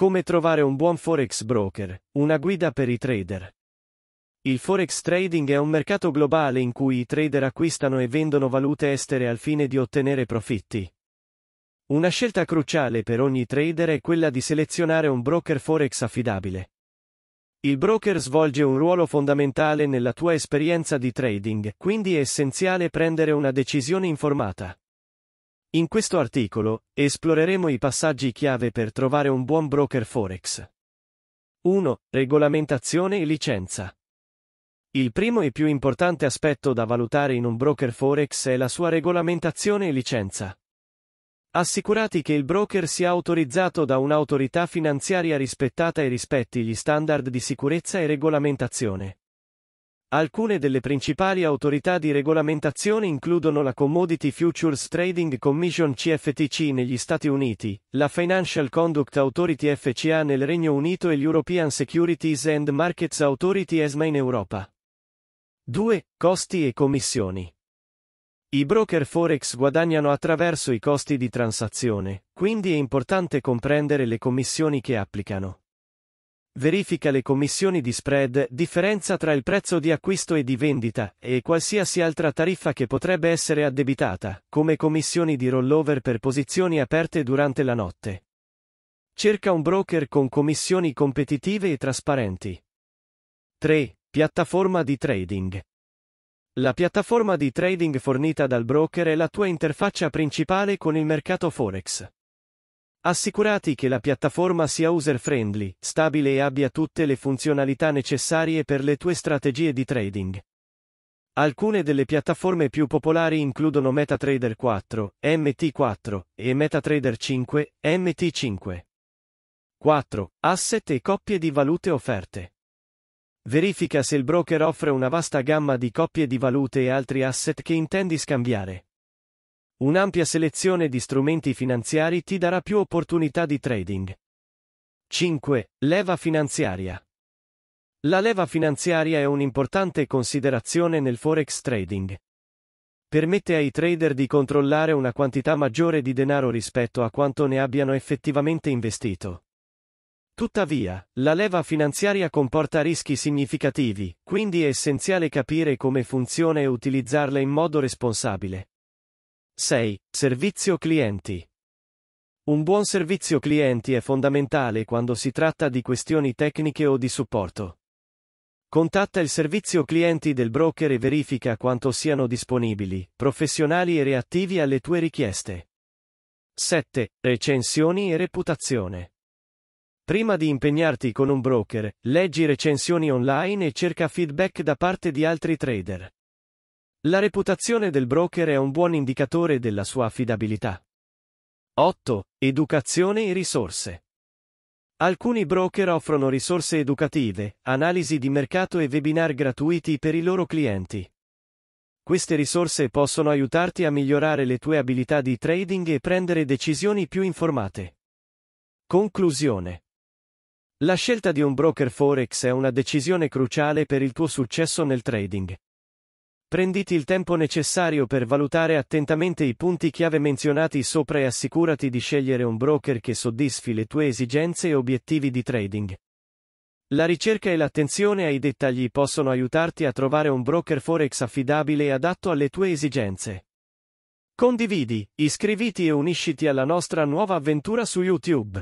Come trovare un buon forex broker, una guida per i trader. Il forex trading è un mercato globale in cui i trader acquistano e vendono valute estere al fine di ottenere profitti. Una scelta cruciale per ogni trader è quella di selezionare un broker forex affidabile. Il broker svolge un ruolo fondamentale nella tua esperienza di trading, quindi è essenziale prendere una decisione informata. In questo articolo esploreremo i passaggi chiave per trovare un buon broker forex. 1. Regolamentazione e licenza. Il primo e più importante aspetto da valutare in un broker forex è la sua regolamentazione e licenza. Assicurati che il broker sia autorizzato da un'autorità finanziaria rispettata e rispetti gli standard di sicurezza e regolamentazione. Alcune delle principali autorità di regolamentazione includono la Commodity Futures Trading Commission CFTC negli Stati Uniti, la Financial Conduct Authority FCA nel Regno Unito e l'European Securities and Markets Authority ESMA in Europa. 2. Costi e commissioni. I broker forex guadagnano attraverso i costi di transazione, quindi è importante comprendere le commissioni che applicano verifica le commissioni di spread, differenza tra il prezzo di acquisto e di vendita, e qualsiasi altra tariffa che potrebbe essere addebitata, come commissioni di rollover per posizioni aperte durante la notte. Cerca un broker con commissioni competitive e trasparenti. 3. Piattaforma di trading. La piattaforma di trading fornita dal broker è la tua interfaccia principale con il mercato Forex. Assicurati che la piattaforma sia user-friendly, stabile e abbia tutte le funzionalità necessarie per le tue strategie di trading. Alcune delle piattaforme più popolari includono MetaTrader 4, MT4 e MetaTrader 5, MT5. 4. Asset e coppie di valute offerte. Verifica se il broker offre una vasta gamma di coppie di valute e altri asset che intendi scambiare. Un'ampia selezione di strumenti finanziari ti darà più opportunità di trading. 5. Leva finanziaria. La leva finanziaria è un'importante considerazione nel forex trading. Permette ai trader di controllare una quantità maggiore di denaro rispetto a quanto ne abbiano effettivamente investito. Tuttavia, la leva finanziaria comporta rischi significativi, quindi è essenziale capire come funziona e utilizzarla in modo responsabile. 6. Servizio clienti. Un buon servizio clienti è fondamentale quando si tratta di questioni tecniche o di supporto. Contatta il servizio clienti del broker e verifica quanto siano disponibili, professionali e reattivi alle tue richieste. 7. Recensioni e reputazione. Prima di impegnarti con un broker, leggi recensioni online e cerca feedback da parte di altri trader. La reputazione del broker è un buon indicatore della sua affidabilità. 8. Educazione e risorse. Alcuni broker offrono risorse educative, analisi di mercato e webinar gratuiti per i loro clienti. Queste risorse possono aiutarti a migliorare le tue abilità di trading e prendere decisioni più informate. Conclusione. La scelta di un broker forex è una decisione cruciale per il tuo successo nel trading. Prenditi il tempo necessario per valutare attentamente i punti chiave menzionati sopra e assicurati di scegliere un broker che soddisfi le tue esigenze e obiettivi di trading. La ricerca e l'attenzione ai dettagli possono aiutarti a trovare un broker forex affidabile e adatto alle tue esigenze. Condividi, iscriviti e unisciti alla nostra nuova avventura su YouTube.